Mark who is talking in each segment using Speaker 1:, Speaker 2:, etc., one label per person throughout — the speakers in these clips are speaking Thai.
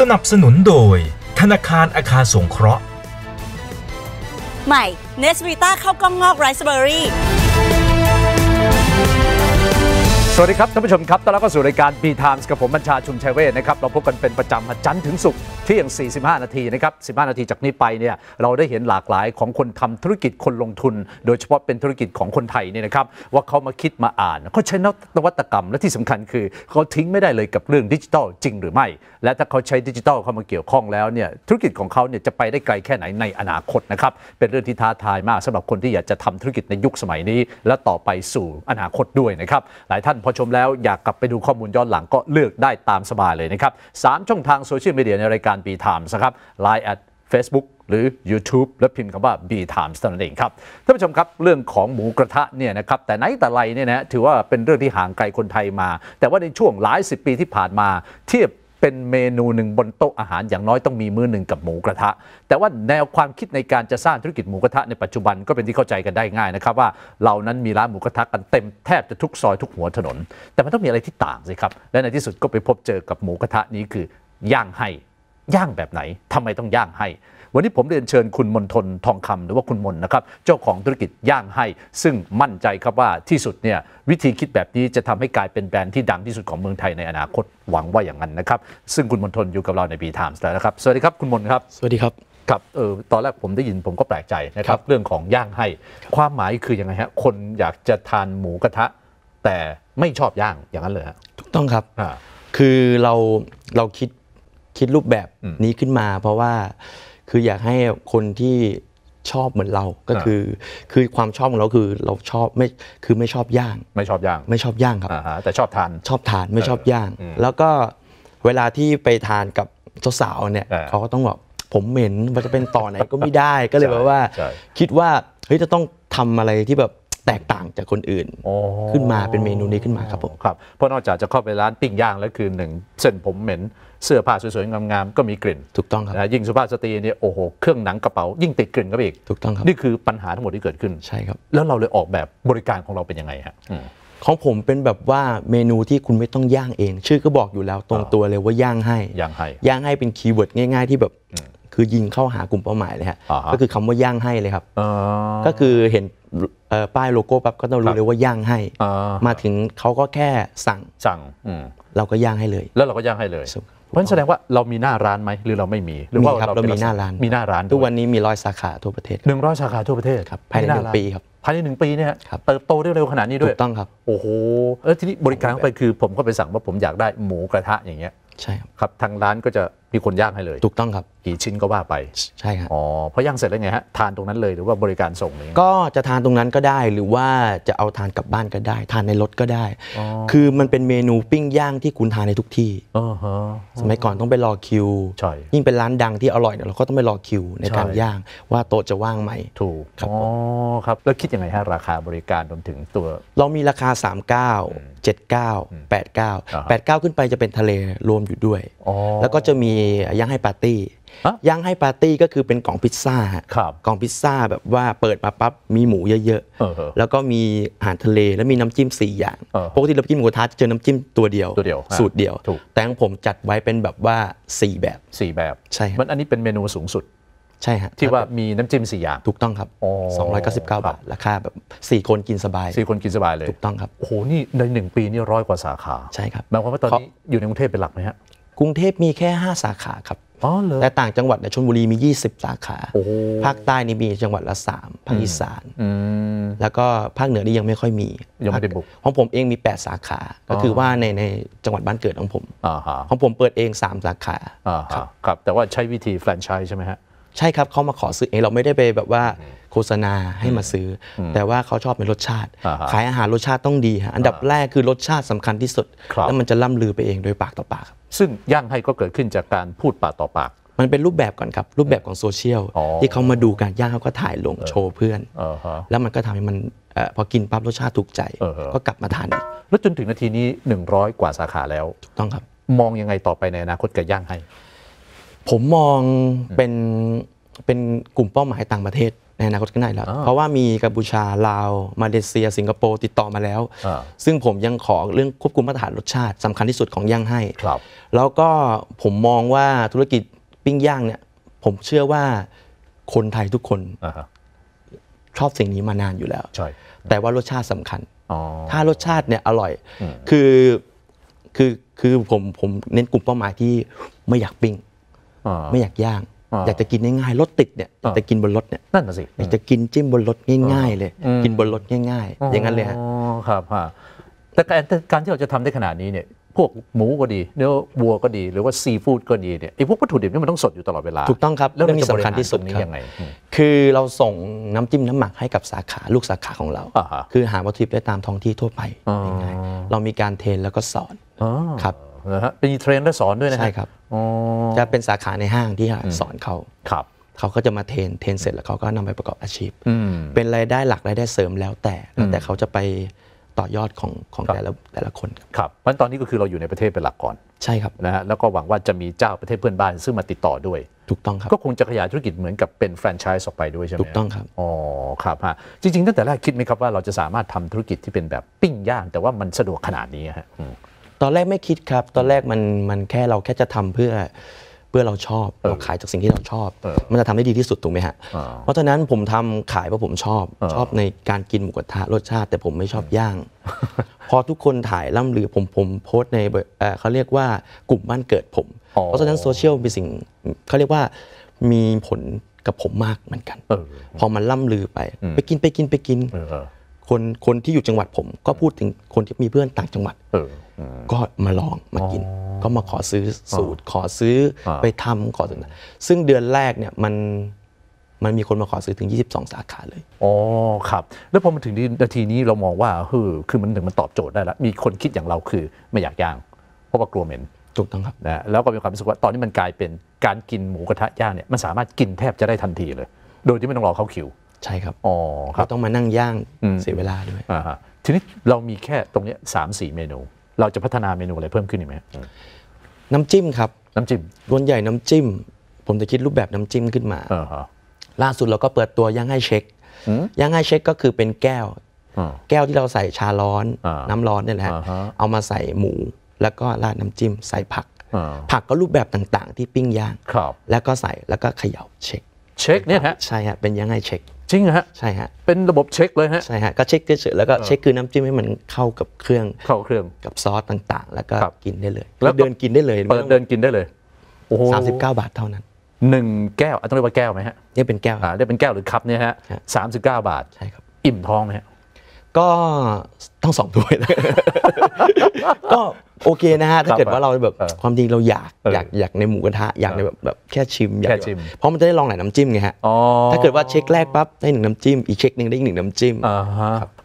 Speaker 1: สนับสนุนโดยธนาคารอาคารสงเคราะห์ ใหม่เนสวิต้าเข้ากล้องงอกไรซ์เบอร์รี่
Speaker 2: สวัสดีครับท่านผู้ชมครับต้อนรับเข้าสู่รายการ B Times กับผม บัญชาชุมชัยเวชนะครับ เราพบกันเป็นประจำจันทร์ถึงศุกร์ที่อย่าง 45 นาทีนะครับ15 นาทีจากนี้ไปเนี่ย เราได้เห็นหลากหลายของคนทำธุรกิจคนลงทุน โดยเฉพาะเป็นธุรกิจของคนไทยเนี่ยนะครับ ว่าเขามาคิดมาอ่าน เขาใช้นวัตกรรมและที่สำคัญคือเขาทิ้งไม่ได้เลยกับเรื่องดิจิทัลจริงหรือไม่และถ้าเขาใช้ดิจิทัลเข้ามาเกี่ยวข้องแล้วเนี่ยธุรกิจของเขาเนี่ยจะไปได้ไกลแค่ไหนในอนาคตนะครับเป็นเรื่องที่ท้าทายมากสำหรับคนที่อยากจะทำธุรกิจในยุคสมัยนี้ และต่อไปสู่อนาคตด้วยนะครับหลายท่านพอชมแล้วอยากกลับไปดูข้อมูลย้อนหลังก็เลือกได้ตามสบายเลยนะครับสามช่องทางโซเชียลมีเดียในรายการ B ี i m ม s นะครับ Line at Facebook หรือ YouTube และพิมพ์คำว่า B Times เนั่นเองครับท่านผู้ชมครับเรื่องของหมูกระทะเนี่ยนะครับ แต่ไหนแต่ไรเนี่ยนะถือว่าเป็นเรื่องที่ห่างไกลคนไทยมา แต่ว่าในช่วงหลายสิบปีที่ผ่านมา เทียบเป็นเมนูหนึ่งบนโต๊ะอาหารอย่างน้อยต้องมีมื้อหนึ่งกับหมูกระทะ แต่ว่าแนวความคิดในการจะสร้างธุรกิจหมูกระทะในปัจจุบันก็เป็นที่เข้าใจกันได้ง่ายนะครับว่าเรานั้นมีร้านหมูกระทะกันเต็มแทบจะทุกซอยทุกหัวถนน แต่มันต้องมีอะไรที่ต่างสิครับและในที่สุดก็ไปพบเจอกับหมูกระทะนี้คือย่างให้ ย่างแบบไหนทำไมต้องย่างให้วันนี้ผมเรียนเชิญคุณมนทนทองคำหรือว่าคุณมนนะครับเจ้าของธุรกิจย่างให้ ซึ่งมั่นใจครับว่าที่สุดเนี่ยวิธีคิดแบบนี้จะทำให้กลายเป็นแบรนด์ที่ดังที่สุดของเมืองไทยในอนาคตหวังว่าอย่างนั้นนะครับซึ่งคุณมนทนอยู่กับเราในบีไทมส์แล้วนะครับ สวัสดีครับคุณมนครับ สวัสดีครับครับเออตอนแรกผมได้ยินผมก็แปลกใจนะครับ เรื่องของย่างให้ ความหมายคือยังไงฮะคนอยากจะทานหมูกระทะ แต่ไม่ชอบย่างอย่างนั้นเลยฮะถูกต้องครับ
Speaker 1: คือเราเราคิดคิดรูปแบบนี้ขึ้นมาเพราะว่าคืออยากให้คนที่ชอบเหมือนเรา ก็คือ คือความชอบของเราคือเราชอบไม่ คือไม่ชอบย่าง ไม่ชอบย่าง ไม่ชอบย่างครับแต่ชอบทาน ชอบทานไม่ชอบย่าง แล้วก็เวลาที่ไปทานกับสาวๆเนี่ย เขาก็ต้องแบบผมเหม็นมันจะเป็นต่อไหนก็ไม่ได้ ก็เลยแบบว่า คิดว่า เฮ้ยจะต้องทำอะไรที่แบบแตกต่างจากคนอื่น ขึ้นมาเป็นเมนูนี้ขึ้นมาคร
Speaker 2: ับผมครับเพราะนอกจากจะเข้าไปร้านปิ้งย่างแล้วคือหนึ่งเส้นผมเหม็นเสื้อผ้าสวยๆงามๆก็มีกลิ่น ถูกต้องครับยิ่งสุภาพสตรีเนี่ยโอ้โหเครื่องหนังกระเป๋ายิ่งติดกลิ่นก็อีกถูกต้องครับนี่คือปัญหาทั้งหมดที่เกิดขึ้นใช่ครับแล้วเราเลยออกแบบบริการของเราเป็นยังไงฮะของผมเป็นแบบ
Speaker 1: ว่าเมนูที่คุณไม่ต้องย่างเอง ชื่อก็บอกอยู่แล้วตรงตัวเลยว่าย่างให้ย่างให้ย่างให้เป็นคีย์เวิร์ดง่ายๆ ที่แบบคือยิงเข้าหากลุ่มเป้าหมายเลยฮะก็คือคำว่าย่างให้เลยครับก็คือเห็นป้ายโลโก้ปั๊บก็ต้องรู้เลยว่าย่างให้มาถึงเขาก็แค่สั่งสั่งเราก็ย่างให้เลย แล้วเราก็ย่างให้เลยพราะแสดงว่าเรามีหน้าร้านไหมหรือเราไม่มีหรือว่าเรามีหน้าร้านมีหน้าร้านทุกวันนี้มีร้อยสาขาทั่วประเทศ
Speaker 2: หนึ่งร้อยสาขาทั่วประเทศครับภายในหนึ่งปีครับภายในหนึ่งปีเนี่ยเติบโตได้เร็วขนาดนี้ด้วยถูกต้องครับโอ้โหแล้วทีนี้บริการไปคือผมก็ไปสั่งว่าผมอยากได้หมูกระทะอย่างเงี้ยใช่ครับทางร้านก็จะพี่คนย่างให้เลย ถูกต้องครับกี่ชิ้นก็ว่าไป ใช่ครับอ๋อ เพราะย่างเสร็จแล้วไงฮะ ทานตรงนั้นเลยหรือว่าบริการส่งเ
Speaker 1: ลยก็จะทานตรงนั้นก็ได้หรือว่าจะเอาทานกลับบ้านก็ได้ ทานในรถก็ได้ คือมันเป็นเมนูปิ้งย่างที่คุณทานในทุกที่สมัยก่อนต้องไปรอคิวใช่ยิ่งเป็นร้านดังที่อร่อยเนี่ยเราก็ต้องไปรอคิวในการย่าง ว่าโต๊ะจะว่างไหม ถูกครับ อ๋อครับ แล้วคิดยังไงฮะราคาบริการรวมถึงตัว เรามีราคา39 79 89 89 ขึ้นไปจะเป็นทะเลรวมอยู่ด้วยแล้วก็จะมียังให้ปาร์ตี้ย่างให้ปาร์ตี้ก็คือเป็นกล่องพิซซ่าครับกล่องพิซซ่าแบบว่าเปิดมาปั๊บมีหมูเยอะ ๆ แล้วก็มีอาหารทะเลแล้วมีน้ำจิ้ม 4 อย่างปกติเรากินหมูกระทะจะเจอน้ำจิ้มตัวเดียวตัวเดียวสูตรเดียวแต่ของผมจัดไว้เป็นแบบว่า 4 แบบ
Speaker 2: 4 แบบใช่มันอันนี้เป็นเมนูสูงสุดใช่ฮะที่ว่ามีน้ำจิ้มสี่อย่างถูกต้องครับ299บาทราคาแบบ4คนกินสบาย 4 คนกินสบายเลยถูกต้องครับโอ้โหนี่ใน1ปี
Speaker 1: นี่ร้อยกว่าสาขาใช่ครับหมายความว่าตอนนี้อยู่ในกรุงเทพเป็นหลักไหมฮะกรุงเทพมีแค่ 5 สาขาครับแต่ต่างจังหวัดในชลบุรีมี 20 สาขา ภาคใต้นี่มีจังหวัดละ3ภาคอีสาน แล้วก็ภาคเหนือนี่ยังไม่ค่อยมียังไม่ได้บุกของผมเองมี 8 สาขา ก็คือว่าในในจังหวัดบ้านเกิดของผมของผมเปิดเอง 3 สาขา ครับ แต่ว่าใช้วิธีแฟรนไชส์ใช่ไหมฮะ ใช่ครับเขามาขอซื้อเองเราไม่ได้ไปแบบว่าโฆษณาให้มาซื้อ แต่ว่าเขาชอบในรสชาติ ขายอาหารรสชาติต้องดีฮะอันดับแรกคือรสชาติสำคัญที่สุด แล้วมันจะล่ำลือไปเองโดยปากต่อปากครับซึ่งย่างให้ก็เกิดขึ้นจากการพูดปากต่อปาก มันเป็นรูปแบบก่อนครับรูปแบบของโซเชียลที่เขามาดูกันย่างเขาก็ถ่ายลงโชว์เพื่อ
Speaker 2: นแล้วมันก็ทำให้มันพอกินปั๊บรสชาติถูกใจ ก็กลับมาทานอีก แล้วจนถึงนาทีนี้ 100 กว่าสาขาแล้ว ถูกต้องครับ มองยังไงต่อไปในอนาคตกับย่างให้
Speaker 1: ผมมองเป็นเป็นกลุ่มเป้าหมายต่างประเทศในอนาคตก็ไง้แล้วเพราะว่ามีกัมพูชา ลาว มาเลเซีย สิงคโปร์ติดต่อมาแล้ว ซึ่งผมยังขอเรื่องควบคุมมาตรฐานรสชาติ สำคัญที่สุดของย่างให้ครับ แล้วก็ผมมองว่าธุรกิจปิ้งย่างเนี่ย ผมเชื่อว่าคนไทยทุกคนชอบสิ่งนี้มานานอยู่แล้ว แต่ว่ารสชาติสำคัญ ถ้ารสชาติเนี่ย อร่อย คือคือคือผมผมเน้นกลุ่มเป้าหมายที่ไม่อยากปิ้งไม่อยากย่างอยากจะกินง่ายๆรถติดเนี่ยอยากจะกินบนรถเนี่ยนั่นสิ อยากจะกินจิ้มบนรถง่ายๆ เลย
Speaker 2: กินบนรถง่าย ๆ อย่างนั้นเลยฮะครับแต่การที่เราจะทำได้ขนาดนี้เนี่ย พวกหมูก็ดี เนื้อวัวก็ดี หรือว่าซีฟู้ดก็ดีเนี่ย ไอ้พวกวัตถุดิบนี่มันต้องสดอยู่ตลอดเวลา ถูกต้องครับ แล้วมี้สำคัญที่สุดนี้ยังไงคือเราส่งน้ำจิ้มน
Speaker 1: ้ำหมักให้กับสาขา ลูกสาขาของเรา คือหาวัตถุดิบได้ตามท้องที่ทั่วไป ง่ายเรามีการเทรนแล้วก็สอนครับ
Speaker 2: นะเป็นเทรนและสอนด้วยนะใช่ครับจะเป็นส
Speaker 1: าขาในห้างที่สอนเขาครับเขาก็จะมาเทรนเทรนเสร็จแล้วเขาก็นำไปประกอบอาชีพเป็นรายได้หลักรายได้เสริมแล้วแต่แล้วแต่เขาจะไปต่อยอดของของแต่ละแต่ละ
Speaker 2: คน ครับเพราะตอนนี้ก็คือเราอยู่ในประเทศเป็นหลักก่อน ใช่ครับนะฮะแล้วก็หวังว่าจะมีเจ้าประเทศเพื่อนบ้าน ซึ่งมาติดต่อด้วย ถูกต้องครับก็คงจะขยายธุรกิจเหมือนกับเป็นแฟรนไชส์ออกไปด้วยใช่ไหมถูกต้องครับอ๋อครับฮะจริงๆตั้งแต่แรกคิดไหมครับว่าเราจะสามารถทำธุรกิจที่เป็นแบบปิ้งย่างแต่ว่ามันสะดวกขนาดนี้ฮะตอนแรกไม่คิดครับ ตอนแรกมันมันแค่เราแค่จะทำเพื่อเพื่อเร
Speaker 1: าชอบเราขายจากสิ่งที่เราชอบ มันจะทำได้ดีที่สุดถูกไหมฮะเพราะฉะนั้นผมทำขายเพราะผมชอบ ชอบในการกินหมูกระทะรสชาติ แต่ผมไม่ชอบย่าง พอทุกคนถ่ายล่ำลือผมผมโพสในเขาเรียกว่ากลุ่มบ้านเกิดผม เพราะฉะนั้นโซเชียลเป็นสิ่งเขาเรียกว่ามีผลกับผมมากเหมือนกันพอมันล่ำลือไปไปกินไปกินไปกินคนคนที่อยู่จังหวัดผมก็พูดถึงคนที่มีเพื่อนต่างจังหวัดก็มาลองมากิน ก็มาขอซื้อสูตรขอซื้อไปทำขอซึ่งเดือนแรกเนี่ยมันมันมีคนมาขอซื้อถึง 22 สาขาเลย
Speaker 2: อ๋อครับ แล้วพอมาถึงนาทีนี้เรามองว่าคือคือมันถึงมันตอบโจทย์ได้แล้วมีคนคิดอย่างเราคือไม่อยากย่างเพราะว่ากลัวเหม็นถูกต้องครับนะแล้วก็มีความรู้สึกว่าตอนนี้มันกลายเป็นการกินหมูกระทะย่างเนี่ยมันสามารถกินแทบจะได้ทันทีเลย โดยที่ไม่ต้องรอเข้าคิวใช่ครับอ๋อครับต้องมานั่งย่างเสียเวลาด้วยทีนี้เรามีแค่ตรงนี้สามสี่เม
Speaker 1: นู เราจะพัฒนาเมนูอะไรเพิ่มขึ้นอีกไหมน้ำจิ้มครับ น้ำจิ้มส่วนใหญ่น้ำจิ้ม ผมจะคิดรูปแบบน้ำจิ้มขึ้นมา ล่าสุดเราก็เปิดตัวย่างให้เช็ค ย่างให้เช็คก็คือเป็นแก้ว แก้วที่เราใส่ชาร้อน น้ำร้อนเนี่ยแหละ เอามาใส่หมูแล้วก็ราดน้ำจิ้มใส่ผัก ผักก็รูปแบบต่างๆ ที่ปิ้งย่าง แล้วก็ใส่แล้วก็เขย่าเช็ค เช็คเนี่ยฮะ ใช่ฮะ เป็นย่างให้เช็คจริงฮะใช่ฮะ เป็นระบบเช็คเลยฮะใช่ฮะก็เช็คเฉยๆแล้วก็เช็คคือน้ำจิ้มให้มันเข้ากับเครื่องเข้าเครื่องกับซอสต่างๆ แล้วก็กินได้เลยแล้วเดินกินได้เลยเปิดเดินกินได้เลยโอ้โหสามสิบเก้าบา
Speaker 2: ทเท่านั้นหนึ่งแก้วต้องเรียกว่าแก้วไหมฮะเนี่เป็นแก้วอ่าเนีเป็นแก้วหรือคัพเนี่ยฮะสามสิบเก้าบาทใช่ครับอิ่มท้องไหมฮะก็ต้องสองถ้วย
Speaker 1: ก็โอเคนะฮะ ถ้าเกิดว่าเราแบบความจริงเราอยากอยากอยากในหมูกระทะอยากในแบบแบบแค่ชิมอยากเพราะมันจะได้ลองหลายน้ำจิ้มไงฮะถ้าเกิดว่าเช็คแรกปั๊บได้หนึ่งน้ำจิ้มอีก
Speaker 2: เช็คหนึ่งได้อีกหนึ่งน้ำจิ้ม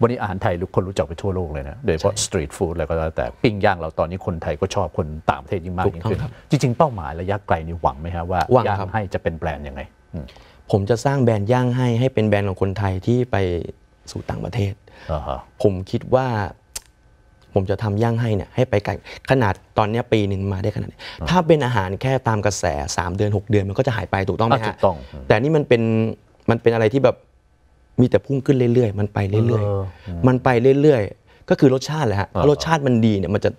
Speaker 2: วันนี้อาหารไทยคนรู้จักไปทั่วโลกเลยนะโดยเฉพาะสตรีทฟู้ดอะไรก็แล้วแต่ปิ้งย่างเราตอนนี้คนไทยก็ชอบคนต่างประเทศยิ่งมากยิ่งขึ้นจริงๆเป้าหมายระยะไกลนี่หวังไ
Speaker 1: หมฮะว่าย่างให้จะเป็นแบรนด์ยังไงผมจะสร้างแบรนด์ย่างให้ให้เป็นแบรนด์ของคนไทยที่ไปสู่ต่างประเทศผมคิดว่าผมจะทำย่างให้เนี่ยให้ไปไกลขนาดตอนนี้ปีหนึ่งมาได้ขนาดนี้ถ้าเป็นอาหารแค่ตามกระแส 3 เดือน6 เดือนมันก็จะหายไปถูกต้องไหมฮะแต่นี่มันเป็นมันเป็นอะไรที่แบบมีแต่พุ่งขึ้นเรื่อยๆ มันไปเรื่อยๆ มันไปเรื่อยๆก็คือรสชาติแหละฮะรสชาติมันดีเนี่ยมันจะ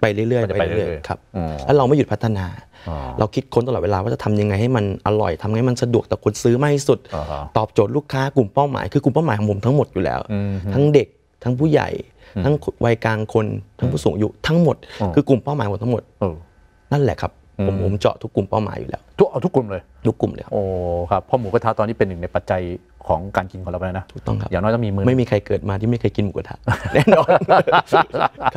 Speaker 1: ไปเรื่อยๆ ไปเรื่อยๆครับแล้วเราไม่หยุดพัฒนา เราคิดค้นตลอดเวลาว่าจะทำยังไงให้มันอร่อยทำให้มันสะดวกต่อคนซื้อมากที่สุด ตอบโจทย์ลูกค้ากลุ่มเป้าหมายคือกลุ่มเป้าหมายของผมทั้งหมดอยู่แล้วทั้งเด็กทั้งผู้ใหญ่ ทั้งวัยกลางคน ทั้งผู้สูงอายุทั้งหมด คือกลุ่มเป้าหมายหมดทั้งหมดนั่นแหละครับ ผมผมเจาะทุกกลุ่มเป้าหมายอยู่แล้ว
Speaker 2: ทุกเอาทุกกลุ่มเลย ทุกกลุ่มเลยโอ้ครับเพราะหมูกระทะตอนนี้เป็นหนึ่งในปัจจัยของการกินของเราไปลนะถูกต้องครับอย่างน้อยต้องมีมือไม่มีใครเกิดมาที่ไม่เคยกินหมูกระทะแน่นอน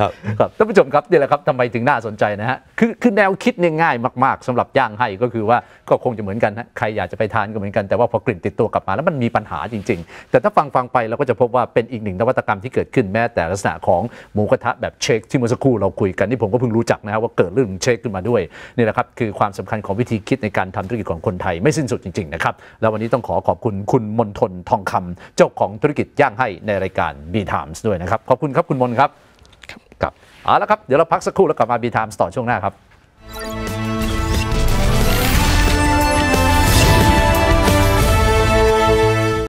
Speaker 2: ครับครับท่านผู้ชมครับนี่แหละครับทำไมถึงน่าสนใจนะฮะคือคือแนวคิดง่ายมากๆ สำหรับย่างให้ก็คือว่าก็คงจะเหมือนกันนะใครอยากจะไปทานก็เหมือนกันแต่ว่าพอกลิ่นติดตัวกลับมาแล้วมันมีปัญหาจริง ๆ แต่ถ้าฟังฟังไปเราก็จะพบว่าเป็นอีกหนึ่ง นวัตกรรมที่เกิดขึ้นแม้แต่ลักษณะของหมูกระทะแบบเชคที่เมื่อสักครู่เราคุยกันที่ผมก็เพิ่งรู้จักนะฮะว่าเกิดเรื่องเชคขึ้นมาด้วยนี่แหละครับคือความสำคัญของวิธีคิดในการทำธุรกิจของคนไทยไม่สิ้นสุดจริง ๆ นะครับ แล้ววันนี้ต้องขอขอบคุณคุณมนทนทองคำเจ้าของธุรกิจย่างให้ในรายการ B ทามส์ด้วยนะครับ ขอบคุณครับ คุณมนครับ ครับ เอาละครับ เดี๋ยวเราพักสักครู่แล้วกลับมา B ทามส์ต่อช่วงหน้าครับ